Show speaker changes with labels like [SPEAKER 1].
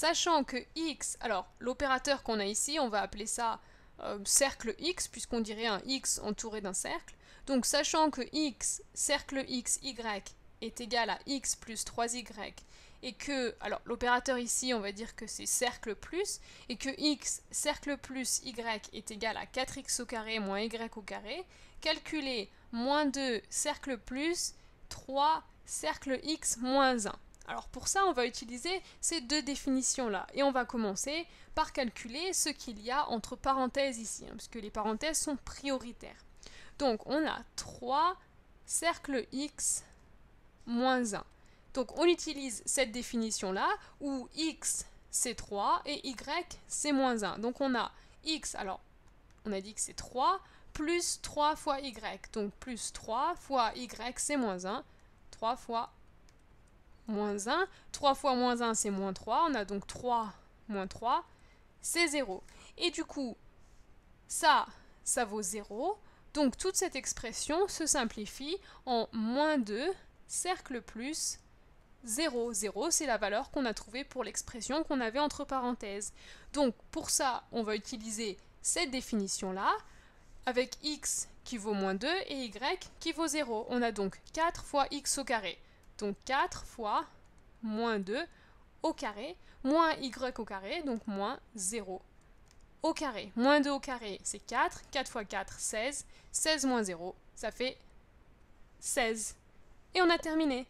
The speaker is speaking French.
[SPEAKER 1] Sachant que x, alors l'opérateur qu'on a ici, on va appeler ça euh, cercle x, puisqu'on dirait un x entouré d'un cercle. Donc sachant que x, cercle x, y est égal à x plus 3y, et que, alors l'opérateur ici, on va dire que c'est cercle plus, et que x, cercle plus, y est égal à 4x au carré moins y au carré, calculer moins 2, cercle plus, 3, cercle x moins 1. Alors pour ça, on va utiliser ces deux définitions-là. Et on va commencer par calculer ce qu'il y a entre parenthèses ici, parce hein, puisque les parenthèses sont prioritaires. Donc on a 3 cercle x moins 1. Donc on utilise cette définition-là, où x c'est 3 et y c'est moins 1. Donc on a x, alors on a dit que c'est 3, plus 3 fois y. Donc plus 3 fois y c'est moins 1, 3 fois moins 1. 3 fois moins 1, c'est moins 3. On a donc 3 moins 3, c'est 0. Et du coup, ça, ça vaut 0. Donc toute cette expression se simplifie en moins 2, cercle plus 0. 0, c'est la valeur qu'on a trouvée pour l'expression qu'on avait entre parenthèses. Donc pour ça, on va utiliser cette définition-là, avec x qui vaut moins 2 et y qui vaut 0. On a donc 4 fois x au carré. Donc 4 fois moins 2 au carré, moins y au carré, donc moins 0 au carré. Moins 2 au carré, c'est 4. 4 fois 4, 16. 16 moins 0, ça fait 16. Et on a terminé.